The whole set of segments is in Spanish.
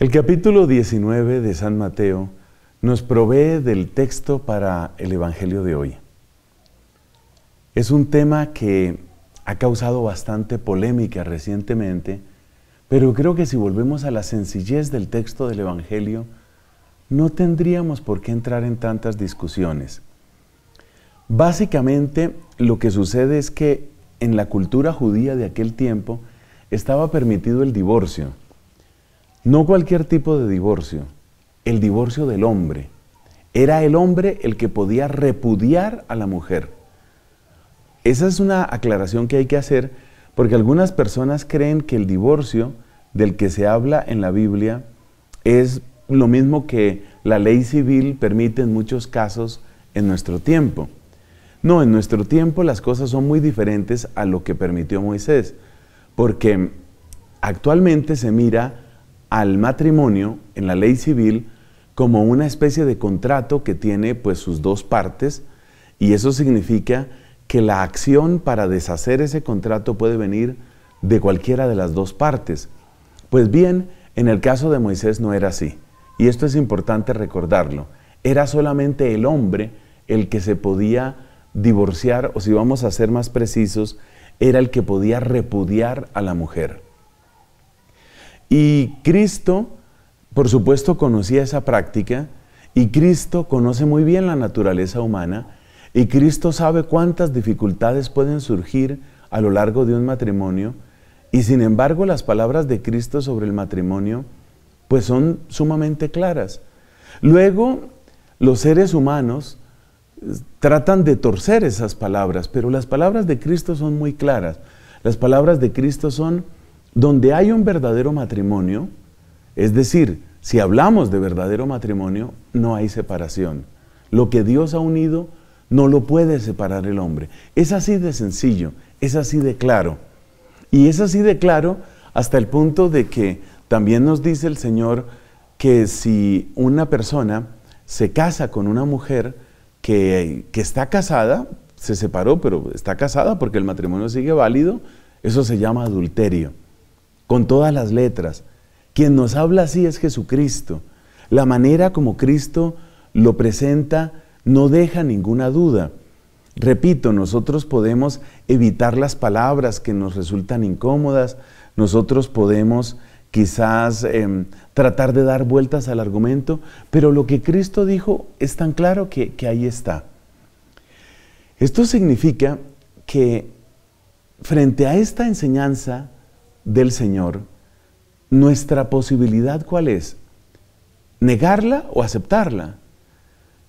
El capítulo 19 de San Mateo nos provee del texto para el Evangelio de hoy. Es un tema que ha causado bastante polémica recientemente, pero creo que si volvemos a la sencillez del texto del Evangelio, no tendríamos por qué entrar en tantas discusiones. Básicamente lo que sucede es que en la cultura judía de aquel tiempo estaba permitido el divorcio. No cualquier tipo de divorcio, el divorcio del hombre. Era el hombre el que podía repudiar a la mujer. Esa es una aclaración que hay que hacer porque algunas personas creen que el divorcio del que se habla en la Biblia es lo mismo que la ley civil permite en muchos casos en nuestro tiempo. No, en nuestro tiempo las cosas son muy diferentes a lo que permitió Moisés, porque actualmente se mira al matrimonio en la ley civil como una especie de contrato que tiene pues sus dos partes y eso significa que la acción para deshacer ese contrato puede venir de cualquiera de las dos partes. Pues bien, en el caso de Moisés no era así y esto es importante recordarlo. Era solamente el hombre el que se podía divorciar o si vamos a ser más precisos, era el que podía repudiar a la mujer. Y Cristo, por supuesto, conocía esa práctica y Cristo conoce muy bien la naturaleza humana y Cristo sabe cuántas dificultades pueden surgir a lo largo de un matrimonio y sin embargo las palabras de Cristo sobre el matrimonio pues son sumamente claras. Luego los seres humanos eh, tratan de torcer esas palabras, pero las palabras de Cristo son muy claras. Las palabras de Cristo son donde hay un verdadero matrimonio, es decir, si hablamos de verdadero matrimonio, no hay separación. Lo que Dios ha unido no lo puede separar el hombre. Es así de sencillo, es así de claro. Y es así de claro hasta el punto de que también nos dice el Señor que si una persona se casa con una mujer que, que está casada, se separó, pero está casada porque el matrimonio sigue válido, eso se llama adulterio con todas las letras. Quien nos habla así es Jesucristo. La manera como Cristo lo presenta no deja ninguna duda. Repito, nosotros podemos evitar las palabras que nos resultan incómodas, nosotros podemos quizás em, tratar de dar vueltas al argumento, pero lo que Cristo dijo es tan claro que, que ahí está. Esto significa que frente a esta enseñanza del Señor, nuestra posibilidad cuál es? ¿Negarla o aceptarla?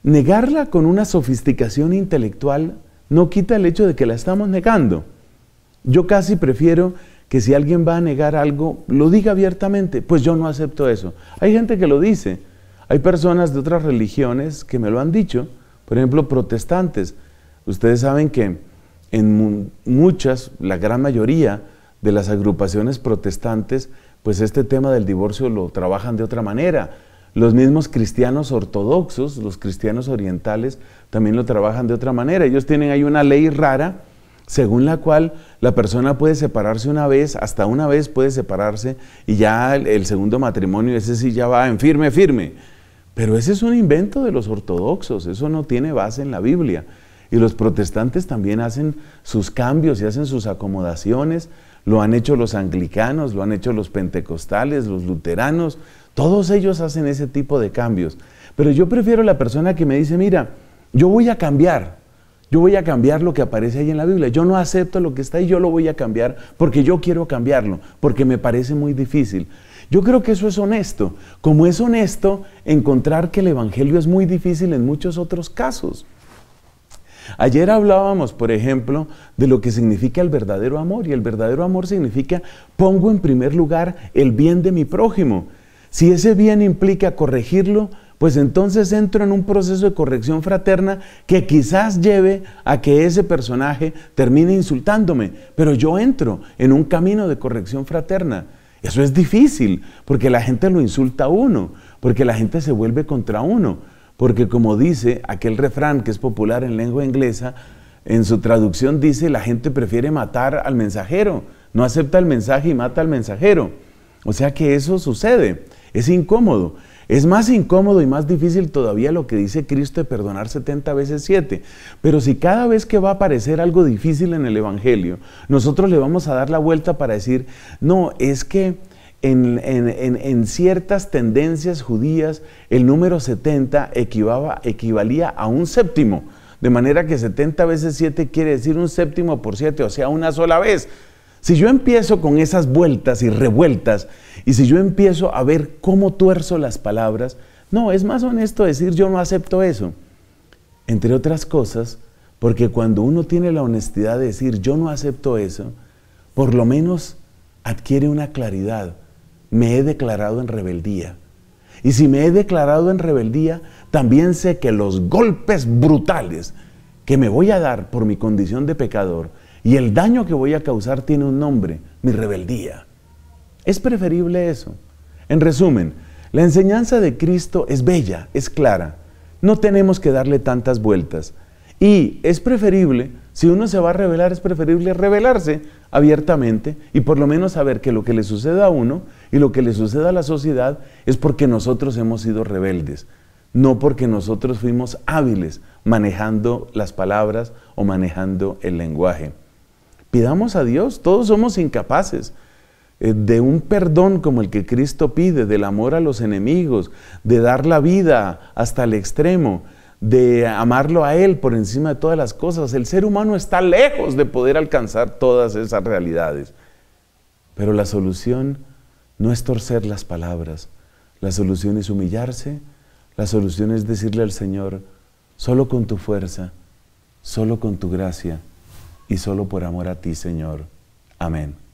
Negarla con una sofisticación intelectual no quita el hecho de que la estamos negando. Yo casi prefiero que si alguien va a negar algo, lo diga abiertamente, pues yo no acepto eso. Hay gente que lo dice, hay personas de otras religiones que me lo han dicho, por ejemplo, protestantes. Ustedes saben que en muchas, la gran mayoría, de las agrupaciones protestantes, pues este tema del divorcio lo trabajan de otra manera. Los mismos cristianos ortodoxos, los cristianos orientales, también lo trabajan de otra manera. Ellos tienen ahí una ley rara según la cual la persona puede separarse una vez, hasta una vez puede separarse y ya el segundo matrimonio, ese sí ya va en firme, firme. Pero ese es un invento de los ortodoxos, eso no tiene base en la Biblia. Y los protestantes también hacen sus cambios y hacen sus acomodaciones lo han hecho los anglicanos, lo han hecho los pentecostales, los luteranos, todos ellos hacen ese tipo de cambios. Pero yo prefiero la persona que me dice, mira, yo voy a cambiar, yo voy a cambiar lo que aparece ahí en la Biblia, yo no acepto lo que está ahí, yo lo voy a cambiar porque yo quiero cambiarlo, porque me parece muy difícil. Yo creo que eso es honesto, como es honesto encontrar que el Evangelio es muy difícil en muchos otros casos. Ayer hablábamos, por ejemplo, de lo que significa el verdadero amor y el verdadero amor significa pongo en primer lugar el bien de mi prójimo. Si ese bien implica corregirlo, pues entonces entro en un proceso de corrección fraterna que quizás lleve a que ese personaje termine insultándome, pero yo entro en un camino de corrección fraterna. Eso es difícil, porque la gente lo insulta a uno, porque la gente se vuelve contra uno porque como dice aquel refrán que es popular en lengua inglesa, en su traducción dice la gente prefiere matar al mensajero, no acepta el mensaje y mata al mensajero. O sea que eso sucede, es incómodo. Es más incómodo y más difícil todavía lo que dice Cristo de perdonar 70 veces 7. Pero si cada vez que va a aparecer algo difícil en el Evangelio, nosotros le vamos a dar la vuelta para decir, no, es que en, ciertas tendencias judías, el número 70 equivalía a un séptimo. De manera que 70 veces 7 quiere decir un séptimo por 7, o sea, una sola vez. Si yo empiezo con esas vueltas y revueltas, y si yo empiezo a ver cómo tuerzo las palabras, no, es más honesto decir yo no acepto eso. Entre otras cosas, porque cuando uno tiene la honestidad de decir yo no acepto eso, por lo menos adquiere una claridad me he declarado en rebeldía. Y si me he declarado en rebeldía, también sé que los golpes brutales que me voy a dar por mi condición de pecador y el daño que voy a causar tiene un nombre, mi rebeldía. Es preferible eso. En resumen, la enseñanza de Cristo es bella, es clara. No tenemos que darle tantas vueltas. Y es preferible, si uno se va a revelar, es preferible revelarse abiertamente y por lo menos saber que lo que le suceda a uno y lo que le sucede a la sociedad es porque nosotros hemos sido rebeldes, no porque nosotros fuimos hábiles manejando las palabras o manejando el lenguaje. Pidamos a Dios, todos somos incapaces eh, de un perdón como el que Cristo pide, del amor a los enemigos, de dar la vida hasta el extremo, de amarlo a Él por encima de todas las cosas. El ser humano está lejos de poder alcanzar todas esas realidades. Pero la solución no es torcer las palabras. La solución es humillarse, la solución es decirle al Señor, solo con tu fuerza, solo con tu gracia y solo por amor a ti, Señor. Amén.